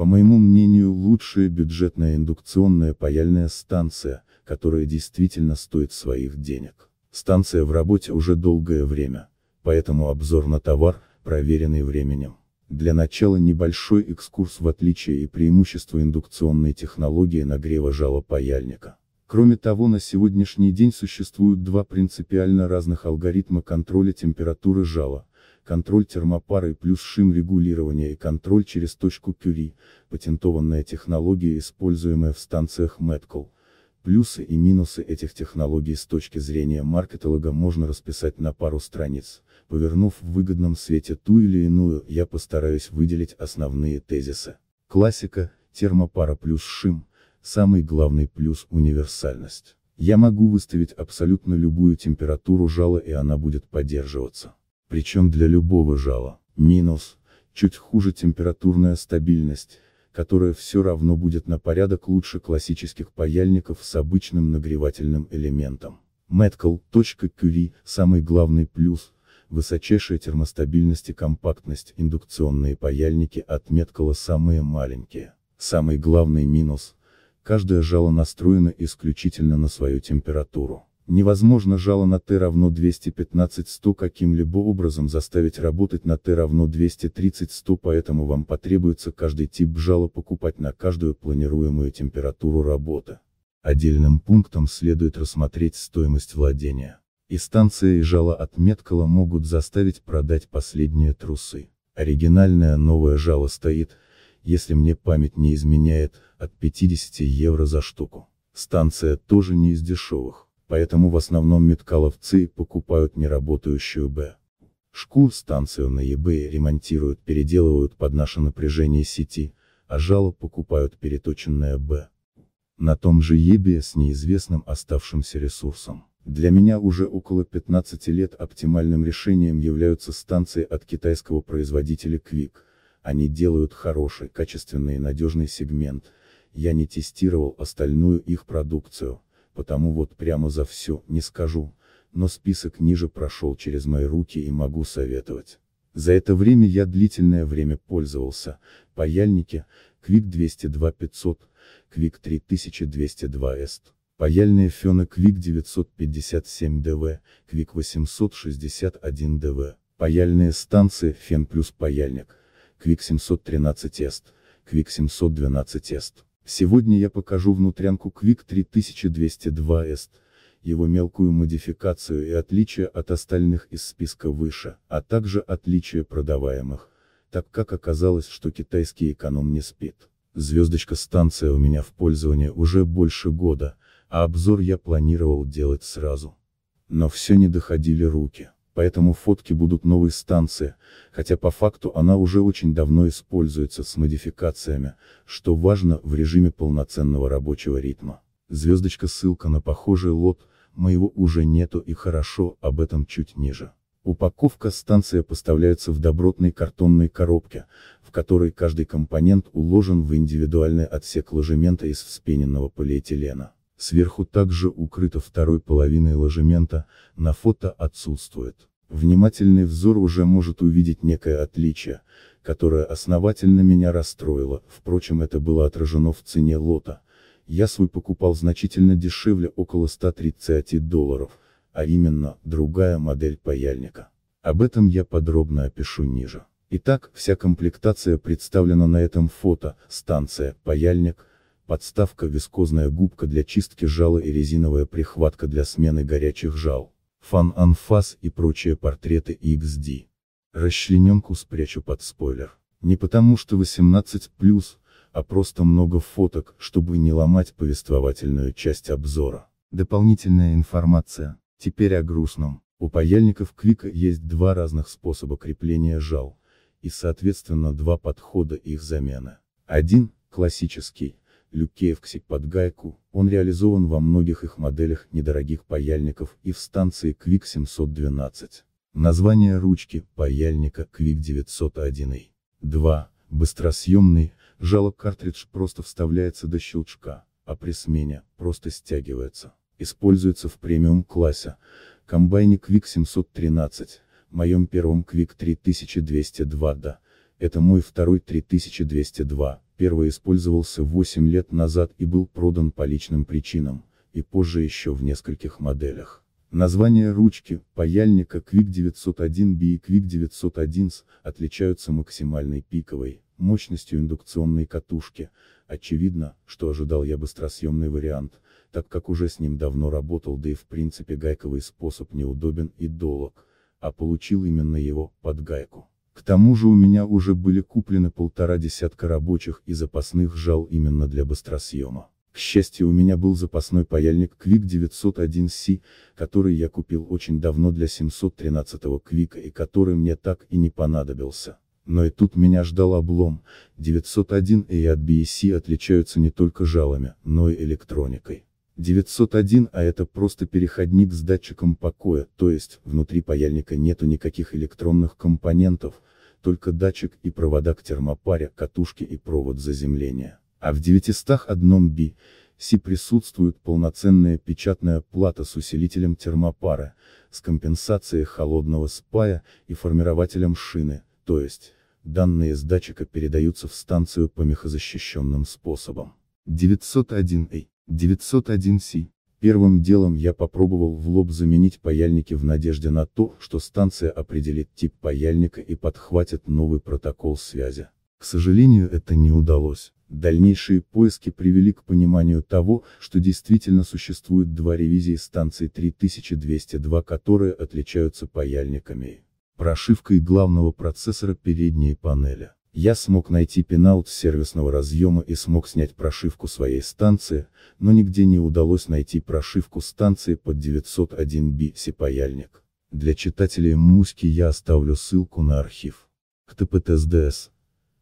По моему мнению, лучшая бюджетная индукционная паяльная станция, которая действительно стоит своих денег. Станция в работе уже долгое время, поэтому обзор на товар, проверенный временем. Для начала небольшой экскурс в отличие и преимущества индукционной технологии нагрева жала паяльника. Кроме того, на сегодняшний день существуют два принципиально разных алгоритма контроля температуры жала, контроль термопары плюс шим регулирования и контроль через точку Кюри, патентованная технология, используемая в станциях Metcal. Плюсы и минусы этих технологий с точки зрения маркетолога можно расписать на пару страниц. Повернув в выгодном свете ту или иную, я постараюсь выделить основные тезисы. Классика, термопара плюс шим, самый главный плюс – универсальность. Я могу выставить абсолютно любую температуру жала и она будет поддерживаться причем для любого жала. Минус, чуть хуже температурная стабильность, которая все равно будет на порядок лучше классических паяльников с обычным нагревательным элементом. Metcal.QV – самый главный плюс, высочайшая термостабильность и компактность, индукционные паяльники от Metcal самые маленькие. Самый главный минус – каждое жало настроено исключительно на свою температуру. Невозможно жало на t равно 215 100 каким-либо образом заставить работать на t равно 230 100 поэтому вам потребуется каждый тип жала покупать на каждую планируемую температуру работы. Отдельным пунктом следует рассмотреть стоимость владения. И станция и жало от Меткала могут заставить продать последние трусы. Оригинальное новое жало стоит, если мне память не изменяет, от 50 евро за штуку. Станция тоже не из дешевых поэтому в основном меткаловцы покупают неработающую Б. Шкур станцию на eBay ремонтируют, переделывают под наше напряжение сети, а жало покупают переточенное Б. На том же eBay с неизвестным оставшимся ресурсом. Для меня уже около 15 лет оптимальным решением являются станции от китайского производителя Quick. Они делают хороший, качественный и надежный сегмент. Я не тестировал остальную их продукцию, потому вот прямо за все, не скажу, но список ниже прошел через мои руки и могу советовать. За это время я длительное время пользовался, паяльники, Quick 202 500, Quick 3202 s паяльные фены Quick 957 DV, Quick 861 DV, паяльные станции фен плюс паяльник, Quick 713 s Quick 712 s Сегодня я покажу внутрянку Quick 3202 S, его мелкую модификацию и отличия от остальных из списка выше, а также отличия продаваемых, так как оказалось, что китайский эконом не спит. Звездочка станция у меня в пользовании уже больше года, а обзор я планировал делать сразу. Но все не доходили руки поэтому фотки будут новой станции, хотя по факту она уже очень давно используется с модификациями, что важно в режиме полноценного рабочего ритма. Звездочка ссылка на похожий лот, моего уже нету и хорошо, об этом чуть ниже. Упаковка станция поставляется в добротной картонной коробке, в которой каждый компонент уложен в индивидуальный отсек ложемента из вспененного полиэтилена. Сверху также укрыто второй половиной ложемента, на фото отсутствует внимательный взор уже может увидеть некое отличие, которое основательно меня расстроило, впрочем это было отражено в цене лота. Я свой покупал значительно дешевле около 130 долларов, а именно, другая модель паяльника. Об этом я подробно опишу ниже. Итак, вся комплектация представлена на этом фото, станция, паяльник, подставка, вискозная губка для чистки жала и резиновая прихватка для смены горячих жал. Фан Анфас и прочие портреты XD. Расчлененку спрячу под спойлер. Не потому что 18+, а просто много фоток, чтобы не ломать повествовательную часть обзора. Дополнительная информация. Теперь о грустном. У паяльников Квика есть два разных способа крепления жал, и соответственно два подхода их замены. Один, классический, Люкеевкси под гайку, он реализован во многих их моделях недорогих паяльников и в станции Quick 712. Название ручки, паяльника Quick 901. 2. Быстросъемный, жало картридж просто вставляется до щелчка, а при смене, просто стягивается. Используется в премиум-классе, комбайне Quick 713, моем первом Quick 3202 да, это мой второй 3202, Первый использовался 8 лет назад и был продан по личным причинам, и позже еще в нескольких моделях. Названия ручки, паяльника Quick 901B и Quick 901S отличаются максимальной пиковой мощностью индукционной катушки. Очевидно, что ожидал я быстросъемный вариант, так как уже с ним давно работал, да и в принципе гайковый способ неудобен и долог, а получил именно его, под гайку. К тому же у меня уже были куплены полтора десятка рабочих и запасных жал именно для быстросъема. К счастью у меня был запасной паяльник Quick 901C, который я купил очень давно для 713-го Квика и который мне так и не понадобился. Но и тут меня ждал облом, 901 и от BEC отличаются не только жалами, но и электроникой. 901, а это просто переходник с датчиком покоя, то есть, внутри паяльника нету никаких электронных компонентов, только датчик и провода к термопаре, катушке и провод заземления. А в 901B, Си присутствует полноценная печатная плата с усилителем термопара, с компенсацией холодного спая и формирователем шины, то есть, данные с датчика передаются в станцию по мехозащищенным способам. 901A 901C. Первым делом я попробовал в лоб заменить паяльники в надежде на то, что станция определит тип паяльника и подхватит новый протокол связи. К сожалению, это не удалось. Дальнейшие поиски привели к пониманию того, что действительно существуют два ревизии станции 3202, которые отличаются паяльниками, прошивкой главного процессора передней панели. Я смог найти пинаут сервисного разъема и смог снять прошивку своей станции, но нигде не удалось найти прошивку станции под 901B сипаяльник. Для читателей Муськи я оставлю ссылку на архив. КТПТСДС.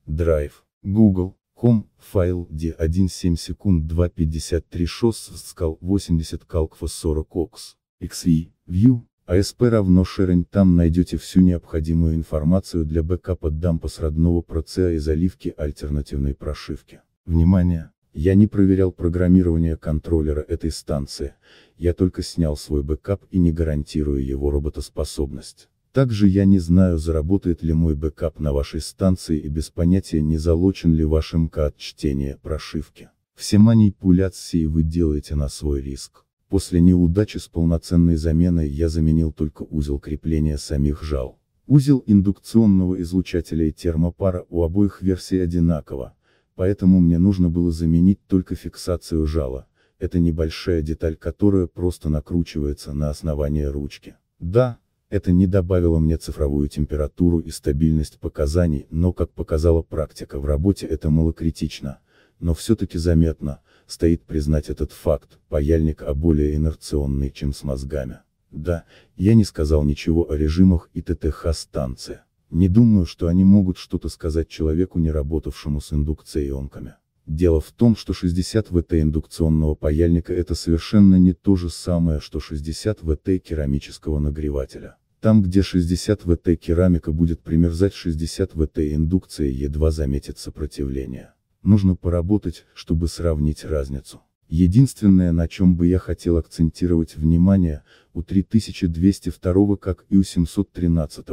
Драйв. Google. Ком, файл d 17 7 секунд 253 шос скал 80 калкфа 40 окс. XV. View. АСП равно шерень там найдете всю необходимую информацию для бэкапа дампа с родного процесса и заливки альтернативной прошивки. Внимание! Я не проверял программирование контроллера этой станции, я только снял свой бэкап и не гарантирую его работоспособность. Также я не знаю заработает ли мой бэкап на вашей станции и без понятия не залочен ли ваш МК от чтения прошивки. Все манипуляции вы делаете на свой риск. После неудачи с полноценной заменой я заменил только узел крепления самих жал. Узел индукционного излучателя и термопара у обоих версий одинаково, поэтому мне нужно было заменить только фиксацию жала, это небольшая деталь, которая просто накручивается на основание ручки. Да, это не добавило мне цифровую температуру и стабильность показаний, но как показала практика в работе это малокритично, но все-таки заметно, стоит признать этот факт, паяльник а более инерционный, чем с мозгами. Да, я не сказал ничего о режимах и ТТХ станции. Не думаю, что они могут что-то сказать человеку, не работавшему с индукцией ионками. Дело в том, что 60 ВТ индукционного паяльника это совершенно не то же самое, что 60 ВТ керамического нагревателя. Там, где 60 ВТ керамика будет примерзать 60 ВТ индукции едва заметит сопротивление нужно поработать, чтобы сравнить разницу. Единственное, на чем бы я хотел акцентировать внимание, у 3202 как и у 713,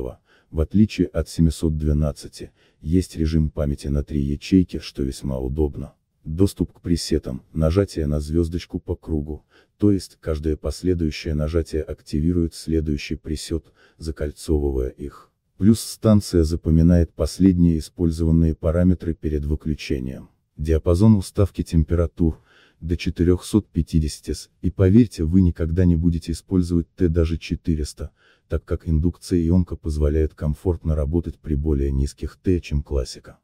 в отличие от 712, есть режим памяти на три ячейки, что весьма удобно. Доступ к пресетам, нажатие на звездочку по кругу, то есть каждое последующее нажатие активирует следующий пресет, закольцовывая их. Плюс станция запоминает последние использованные параметры перед выключением. Диапазон уставки температур, до 450 С, и поверьте вы никогда не будете использовать Т даже 400, так как индукция и онка позволяют комфортно работать при более низких Т, чем классика.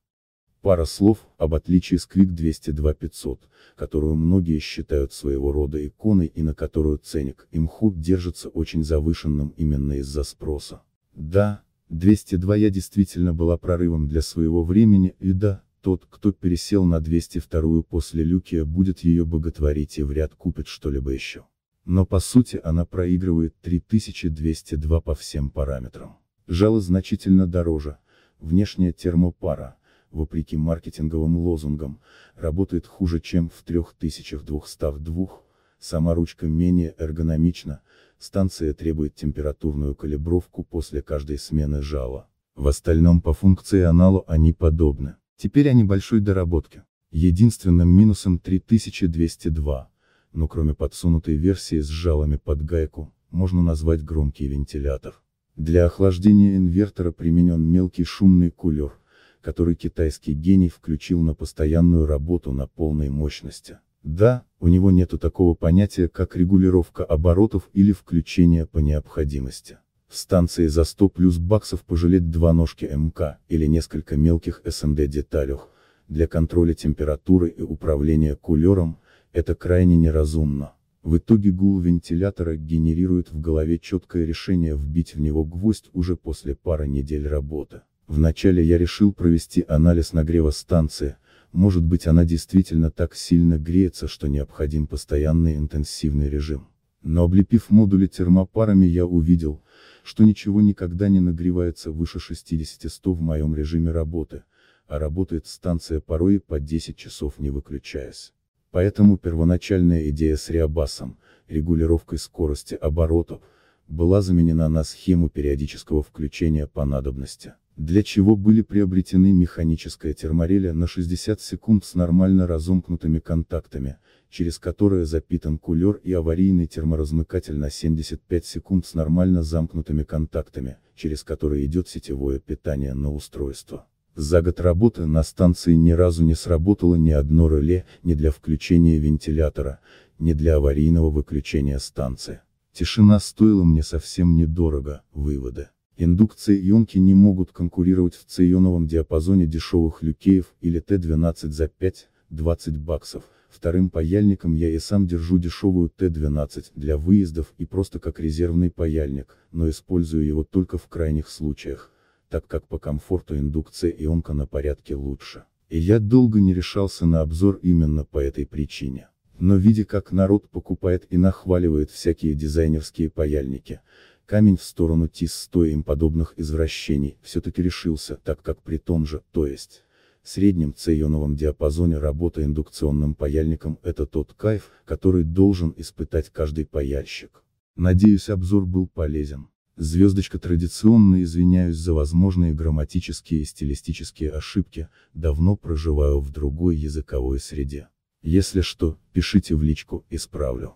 Пара слов об отличии Squeak 202-500, которую многие считают своего рода иконой и на которую ценник имху держится очень завышенным именно из-за спроса. Да, 202 я действительно была прорывом для своего времени, и да, тот, кто пересел на 202 после Люкия будет ее боготворить и вряд купит что-либо еще. Но по сути она проигрывает 3202 по всем параметрам. Жало значительно дороже, внешняя термопара, вопреки маркетинговым лозунгам, работает хуже чем в 3202, Сама ручка менее эргономична, станция требует температурную калибровку после каждой смены жала. В остальном по функционалу они подобны. Теперь о небольшой доработке. Единственным минусом 3202, но кроме подсунутой версии с жалами под гайку, можно назвать громкий вентилятор. Для охлаждения инвертора применен мелкий шумный кулер, который китайский гений включил на постоянную работу на полной мощности. Да, у него нету такого понятия, как регулировка оборотов или включение по необходимости. В станции за 100 плюс баксов пожалеть два ножки МК, или несколько мелких СМД деталях, для контроля температуры и управления кулером, это крайне неразумно. В итоге гул вентилятора генерирует в голове четкое решение вбить в него гвоздь уже после пары недель работы. Вначале я решил провести анализ нагрева станции, может быть она действительно так сильно греется, что необходим постоянный интенсивный режим. Но облепив модули термопарами я увидел, что ничего никогда не нагревается выше 60-100 в моем режиме работы, а работает станция порой и по 10 часов не выключаясь. Поэтому первоначальная идея с реабасом, регулировкой скорости оборотов, была заменена на схему периодического включения по надобности для чего были приобретены механическая термореля на 60 секунд с нормально разомкнутыми контактами, через которое запитан кулер и аварийный терморазмыкатель на 75 секунд с нормально замкнутыми контактами, через которые идет сетевое питание на устройство. За год работы на станции ни разу не сработало ни одно реле, ни для включения вентилятора, ни для аварийного выключения станции. Тишина стоила мне совсем недорого, выводы. Индукции ионки не могут конкурировать в c диапазоне дешевых люкеев или Т12 за 5, 20 баксов. Вторым паяльником я и сам держу дешевую Т12 для выездов и просто как резервный паяльник, но использую его только в крайних случаях, так как по комфорту индукция ионка на порядке лучше. И я долго не решался на обзор именно по этой причине. Но видя как народ покупает и нахваливает всякие дизайнерские паяльники, камень в сторону Тис, стоя им подобных извращений, все-таки решился, так как при том же, то есть, среднем c диапазоне работа индукционным паяльником – это тот кайф, который должен испытать каждый паяльщик. Надеюсь обзор был полезен. Звездочка традиционно извиняюсь за возможные грамматические и стилистические ошибки, давно проживаю в другой языковой среде. Если что, пишите в личку, исправлю.